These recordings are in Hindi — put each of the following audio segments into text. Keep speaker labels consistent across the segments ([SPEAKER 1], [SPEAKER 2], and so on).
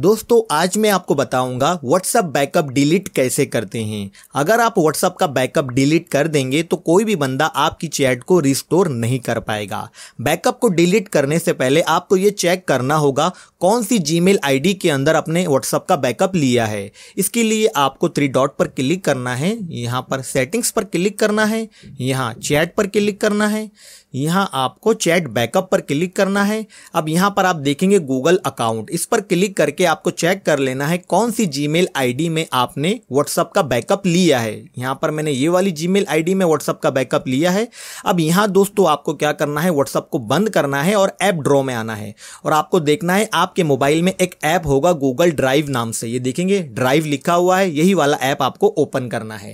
[SPEAKER 1] दोस्तों आज मैं आपको बताऊंगा व्हाट्सअप बैकअप डिलीट कैसे करते हैं अगर आप व्हाट्सअप का बैकअप डिलीट कर देंगे तो कोई भी बंदा आपकी चैट को रिस्टोर नहीं कर पाएगा बैकअप को डिलीट करने से पहले आपको ये चेक करना होगा कौन सी जी मेल के अंदर अपने व्हाट्सअप का बैकअप लिया है इसके लिए आपको थ्री डॉट पर क्लिक करना है यहाँ पर सेटिंग्स पर क्लिक करना है यहाँ चैट पर क्लिक करना है यहाँ आपको चैट बैकअप पर क्लिक करना है अब यहाँ पर आप देखेंगे गूगल अकाउंट इस पर क्लिक करके आपको चेक कर लेना है कौन सी जी मेल में आपने व्हाट्सअप का बैकअप लिया है यहाँ पर मैंने ये वाली जी मेल में व्हाट्सअप का बैकअप लिया है अब यहाँ दोस्तों आपको क्या करना है व्हाट्सअप को बंद करना है और ऐप ड्रॉ में आना है और आपको देखना है आप आपके मोबाइल में एक ऐप होगा गूगल ड्राइव नाम से ये देखेंगे ड्राइव लिखा हुआ है यही वाला ऐप आपको ओपन करना है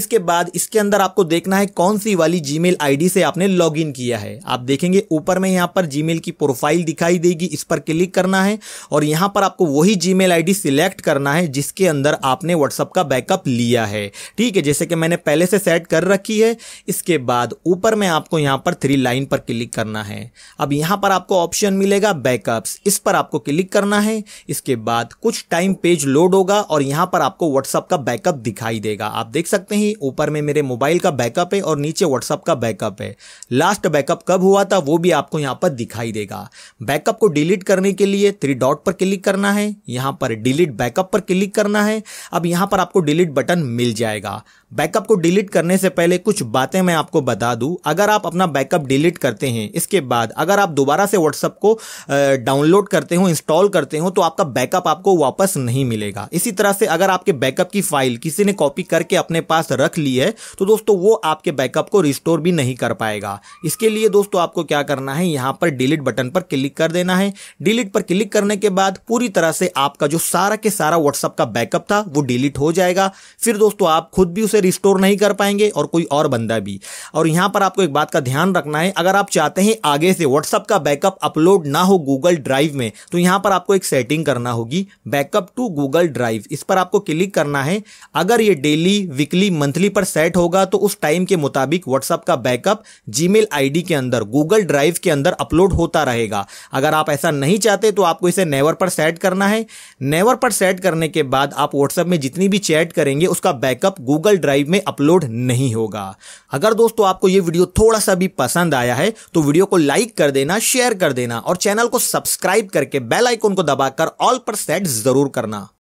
[SPEAKER 1] इसके बाद इसके अंदर आपको देखना है कौन सी वाली जी मेल से आपने लॉग किया है आप देखेंगे ऊपर में यहाँ पर जी की प्रोफाइल दिखाई देगी इस पर क्लिक करना है और यहाँ पर आपको वही जी मेल सिलेक्ट करना है जिसके अंदर आपने व्हाट्सअप का बैकअप लिया है ठीक है जैसे कि मैंने पहले से सेट कर रखी है इसके बाद ऊपर में आपको यहाँ पर थ्री लाइन पर क्लिक करना है अब यहाँ पर आपको ऑप्शन मिलेगा बैकअप्स इस पर आप आपको क्लिक करना है इसके बाद कुछ टाइम पेज लोड होगा और यहाँ पर आपको व्हाट्सअप का बैकअप दिखाई देगा आप देख सकते हैं ऊपर में मेरे मोबाइल का बैकअप है और नीचे व्हाट्सअप का बैकअप है लास्ट बैकअप कब हुआ था वो भी आपको यहाँ पर दिखाई देगा बैकअप को डिलीट करने के लिए थ्री डॉट पर क्लिक करना है यहाँ पर डिलीट बैकअप पर क्लिक करना है अब यहाँ पर आपको डिलीट बटन मिल जाएगा बैकअप को डिलीट करने से पहले कुछ बातें मैं आपको बता दूं अगर आप अपना बैकअप डिलीट करते हैं इसके बाद अगर आप दोबारा से व्हाट्सअप को डाउनलोड करते हैं हो इंस्टॉल करते हो तो आपका बैकअप आपको वापस नहीं मिलेगा इसी तरह से अगर आपके बैकअप की फाइल किसी ने कॉपी करके अपने पास रख ली है तो दोस्तों वो आपके बैकअप को रिस्टोर भी नहीं कर पाएगा इसके लिए दोस्तों आपको क्या करना है यहाँ पर डिलीट बटन पर क्लिक कर देना है डिलीट पर क्लिक करने के बाद पूरी तरह से आपका जो सारा के सारा व्हाट्सअप का बैकअप था वो डिलीट हो जाएगा फिर दोस्तों आप खुद भी उसे रिस्टोर नहीं कर पाएंगे और कोई और बंदा भी और यहाँ पर आपको एक बात का ध्यान रखना है अगर आप चाहते हैं आगे से व्हाट्सअप का बैकअप अपलोड ना हो गूगल ड्राइव में तो यहां पर आपको एक सेटिंग करना होगी बैकअप टू गूगल ड्राइव इस पर आपको क्लिक करना है अगर ये डेली वीकली मंथली पर सेट होगा तो उस टाइम के मुताबिक व्हाट्सअप का बैकअप जीमेल आईडी के अंदर गूगल ड्राइव के अंदर अपलोड होता रहेगा अगर आप ऐसा नहीं चाहते तो आपको इसे नेवर पर सेट करना है नेवर पर सेट करने के बाद आप व्हाट्सएप में जितनी भी चैट करेंगे उसका बैकअप गूगल ड्राइव में अपलोड नहीं होगा अगर दोस्तों आपको ये वीडियो थोड़ा सा भी पसंद आया है तो वीडियो को लाइक कर देना शेयर कर देना और चैनल को सब्सक्राइब करके बेल आइकन को दबाकर ऑल पर सेट जरूर करना